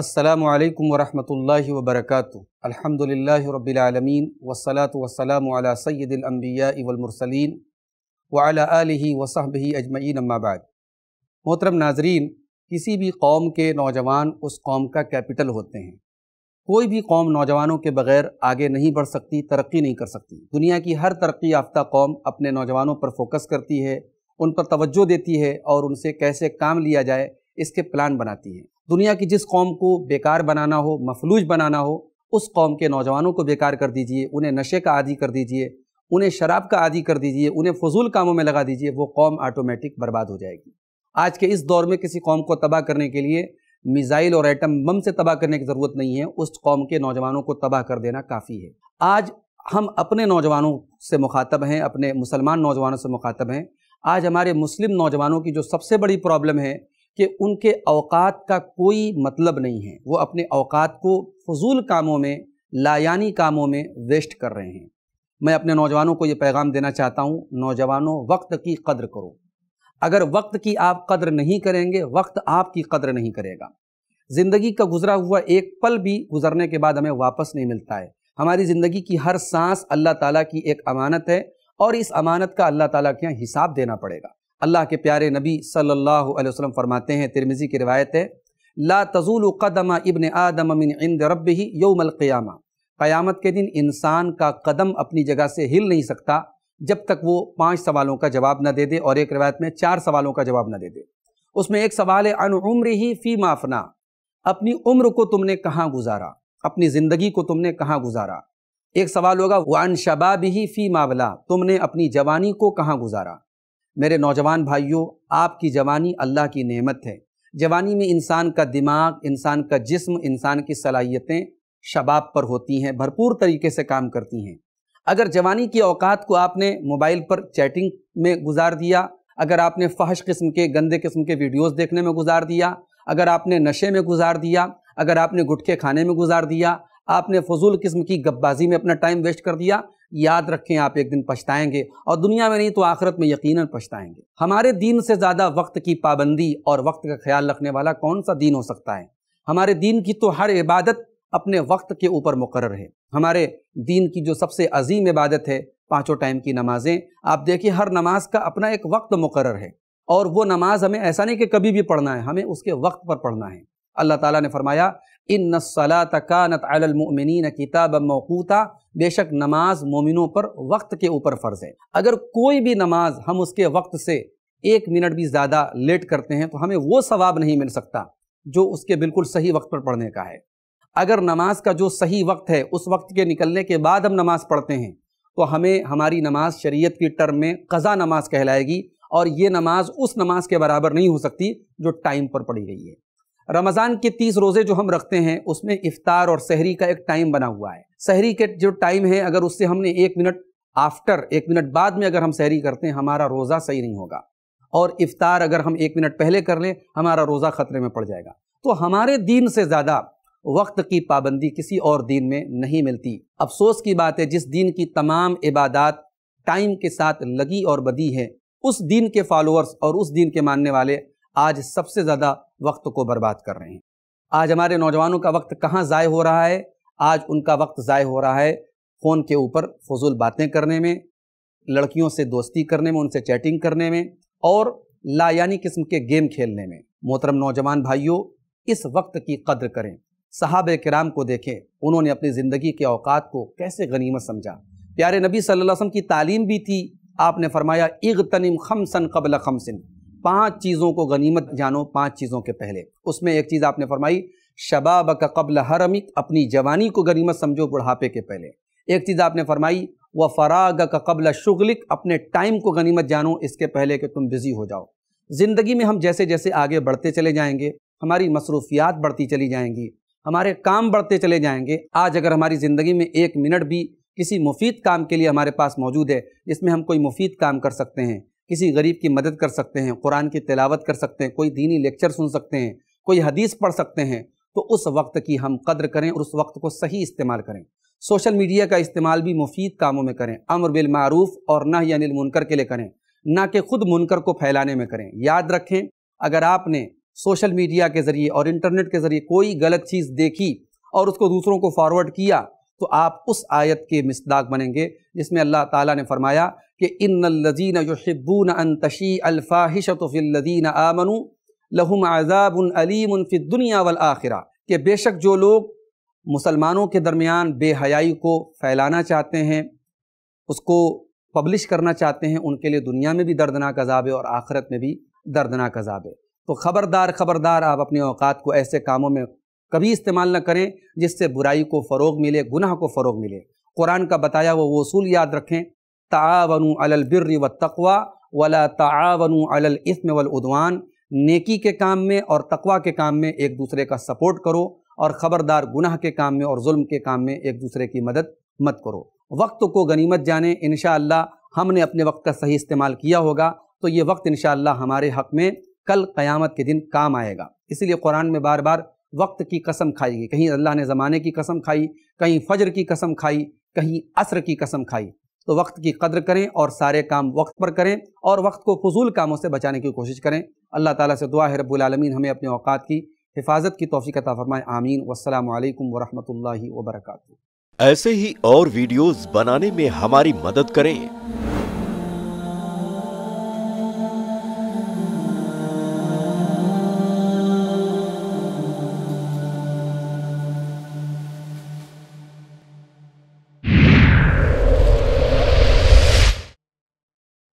अस्सलाम वालेकुम वरहमतुल्लाहि वबरकातु अल्हम्दुलिल्लाहि रब्बिल आलमीन वस्सलातु वस्सलामु अला सय्यिदिल अंबिया वल मुरसलीन व अला आलिहि मोहतरम नाजरीन किसी भी कौम के नौजवान उस कौम का कैपिटल होते हैं कोई भी कौम नौजवानों के बगैर आगे नहीं बढ़ सकती तरक्की नहीं कर सकती दुनिया की हर तरक्की याफ्ता कौम अपने नौजवानों पर फोकस करती है उन पर तवज्जो देती है और उनसे कैसे काम लिया जाए इसके प्लान बनाती है दुनिया की जिस कौम को बेकार बनाना हो मफलूज बनाना हो उस कौम के नौजवानों को बेकार कर दीजिए उन्हें नशे का आदि कर दीजिए उन्हें शराब का आदि कर दीजिए उन्हें फजूल कामों में लगा दीजिए वो कौम आटोमेटिक बर्बाद हो जाएगी आज के इस दौर में किसी कौम को तबाह करने के लिए मिज़ाइल और एटम बम से तबाह करने की ज़रूरत नहीं है उस कौम के नौजवानों को तबाह कर देना काफ़ी है आज हम अपने नौजवानों से मुखातब हैं अपने मुसलमान नौजवानों से मुखातब हैं आज हमारे मुस्लिम नौजवानों की जो सबसे बड़ी प्रॉब्लम है कि उनके अवकात का कोई मतलब नहीं है वो अपने अवकात को फजूल कामों में लायानी कामों में वेस्ट कर रहे हैं मैं अपने नौजवानों को ये पैगाम देना चाहता हूँ नौजवानों वक्त की कदर करो अगर वक्त की आप कदर नहीं करेंगे वक्त आपकी कदर नहीं करेगा ज़िंदगी का गुजरा हुआ एक पल भी गुजरने के बाद हमें वापस नहीं मिलता है हमारी ज़िंदगी की हर सांस अल्लाह ताला की एक अमानत है और इस अमानत का अल्लाह ताला के यहाँ हिसाब देना पड़ेगा अल्लाह के प्यारे नबी सल्लल्लाहु अलैहि वसल्लम फरमाते हैं तिरमिज़ी की रिवायत है ला तजूल कदम इबन आदम मिन इंद रब ही यौमलक़ियामा क़यामत के दिन इंसान का कदम अपनी जगह से हिल नहीं सकता जब तक वो पाँच सवालों का जवाब न दे दे और एक रिवायत में चार सवालों का जवाब न दे दे उसमें एक सवाल है अन उम्र ही फ़ी माफना अपनी उम्र को तुमने कहाँ गुजारा अपनी ज़िंदगी को तुमने कहाँ गुजारा एक सवाल होगा वन शबाब ही फ़ी मावला तुमने अपनी जवानी को कहाँ गुजारा मेरे नौजवान भाइयों आपकी जवानी अल्लाह की नेमत है जवानी में इंसान का दिमाग इंसान का जिस्म इंसान की सलाहियतें शबाब पर होती हैं भरपूर तरीके से काम करती हैं अगर जवानी की औकात को आपने मोबाइल पर चैटिंग में गुजार दिया अगर आपने फहश किस्म के गंदे किस्म के वीडियोस देखने में गुजार दिया अगर आपने नशे में गुजार दिया अगर आपने गुटखे खाने में गुजार दिया आपने फजूल किस्म की गब्बाजी में अपना टाइम वेस्ट कर दिया याद रखें आप एक दिन पछताएंगे और दुनिया में नहीं तो आखिरत में यकीनन पछताएंगे हमारे दीन से ज़्यादा वक्त की पाबंदी और वक्त का ख्याल रखने वाला कौन सा दीन हो सकता है हमारे दीन की तो हर इबादत अपने वक्त के ऊपर मुकर है हमारे दीन की जो सबसे अजीम इबादत है पाँचों टाइम की नमाजें आप देखिए हर नमाज का अपना एक वक्त मुकर है और वो नमाज हमें ऐसा नहीं कि कभी भी पढ़ना है हमें उसके वक्त पर पढ़ना है अल्लाह ताला ने फरमाया इन नसला तकानत अलमिन किताब मौकूता बेशक नमाज मोमिनों पर वक्त के ऊपर फ़र्ज़ है अगर कोई भी नमाज हम उसके वक्त से एक मिनट भी ज़्यादा लेट करते हैं तो हमें वो सवाब नहीं मिल सकता जो उसके बिल्कुल सही वक्त पर पढ़ने का है अगर नमाज का जो सही वक्त है उस वक्त के निकलने के बाद हम नमाज पढ़ते हैं तो हमें हमारी नमाज शरीयत की टर्म में कज़ा नमाज कहलाएगी और ये नमाज उस नमाज के बराबर नहीं हो सकती जो टाइम पर पढ़ी गई है रमज़ान के तीस रोज़े जो हम रखते हैं उसमें इफ़ार और शहरी का एक टाइम बना हुआ है शहरी के जो टाइम है अगर उससे हमने एक मिनट आफ्टर एक मिनट बाद में अगर हम शहरी करते हैं हमारा रोज़ा सही नहीं होगा और इफ़ार अगर हम एक मिनट पहले कर लें हमारा रोज़ा ख़तरे में पड़ जाएगा तो हमारे दिन से ज़्यादा वक्त की पाबंदी किसी और दिन में नहीं मिलती अफसोस की बात है जिस दिन की तमाम इबादत टाइम के साथ लगी और बदी है उस दिन के फॉलोअर्स और उस दिन के मानने वाले आज सबसे ज़्यादा वक्त को बर्बाद कर रहे हैं आज हमारे नौजवानों का वक्त कहाँ ज़ाय हो रहा है आज उनका वक्त ज़ाय हो रहा है फ़ोन के ऊपर फजूल बातें करने में लड़कियों से दोस्ती करने में उनसे चैटिंग करने में और लायानी किस्म के गेम खेलने में मोहतरम नौजवान भाइयों इस वक्त की कद्र करें साहब कराम को देखें उन्होंने अपनी ज़िंदगी के अवकात को कैसे गनीमत समझा प्यारे नबी सल्लल्लाहु अलैहि वसल्लम की तालीम भी थी आपने फरमाया इग तनिम खमसन कबल खमसन पांच चीज़ों को गनीमत जानो पांच चीज़ों के पहले उसमें एक चीज़ आपने फरमाई शबाब का कबल हरमिक अपनी जवानी को गनीमत समझो बुढ़ापे के पहले एक चीज़ आपने फरमाई व फराग का कबल शुगलिक अपने टाइम को गनीमत जानो इसके पहले कि तुम बिज़ी हो जाओ ज़िंदगी में हम जैसे जैसे आगे बढ़ते चले जाएँगे हमारी मसरूफियात बढ़ती चली जाएँगी हमारे काम बढ़ते चले जाएँगे आज अगर हमारी ज़िंदगी में एक मिनट भी किसी मुफीद काम के लिए हमारे पास मौजूद है जिसमें हम कोई मुफीद काम कर सकते हैं किसी गरीब की मदद कर सकते हैं कुरान की तिलावत कर सकते हैं कोई दीनी लेक्चर सुन सकते हैं कोई हदीस पढ़ सकते हैं तो उस वक्त की हम कद्र करें और उस वक्त को सही इस्तेमाल करें सोशल मीडिया का इस्तेमाल भी मुफीद कामों में करें अमर बिलमारूफ और ना अनिल मुनकर के लिए करें ना कि खुद मुनकर को फैलाने में करें याद रखें अगर आपने सोशल मीडिया के ज़रिए और इंटरनेट के ज़रिए कोई गलत चीज़ देखी और उसको दूसरों को फॉरवर्ड किया तो आप उस आयत के मिसदाक बनेंगे जिसमें अल्लाह ताला ने फरमाया कि इन लजीन युबून अन तशी अल्फ़ाहिशतफ़ीन आमनु लहुम आज़ाबन अलीम दुनिया वल आखिरा कि बेशक जो लोग मुसलमानों के दरमियान बेहयाई को फैलाना चाहते हैं उसको पब्लिश करना चाहते हैं उनके लिए दुनिया में भी दर्दनाक अजाब और आखिरत में भी दर्दनाक अजाब तो ख़बरदार ख़बरदार आप अपने अवकात को ऐसे कामों में कभी इस्तेमाल न करें जिससे बुराई को फ़रोग मिले गुनाह को फ़रोग मिले कुरान का बताया वो वसूल याद रखें तावन अलबिर व तकवा वला तावन अलस्म वलउदवान नेकी के काम में और तकवा के काम में एक दूसरे का सपोर्ट करो और ख़बरदार गुनाह के काम में और जुल्म के काम में एक दूसरे की मदद मत करो वक्त को गनीमत जाने इन हमने अपने वक्त का सही इस्तेमाल किया होगा तो ये वक्त इन हमारे हक़ में कल क़यामत के दिन काम आएगा इसीलिए कुरान में बार बार वक्त की कसम खाई गई कहीं अल्लाह ने ज़माने की कसम खाई कहीं फजर की कसम खाई कहीं असर की कसम खाई तो वक्त की कदर करें और सारे काम वक्त पर करें और वक्त को फजूल कामों से बचाने की कोशिश करें अल्लाह ताला से दुआ है रब्बुलमीन हमें अपने अवकात की हिफाजत की तोफ़ी अता फ़रमाएँ आमीन वालकम वरहमल वबरक ऐसे ही और वीडियोज़ बनाने में हमारी मदद करें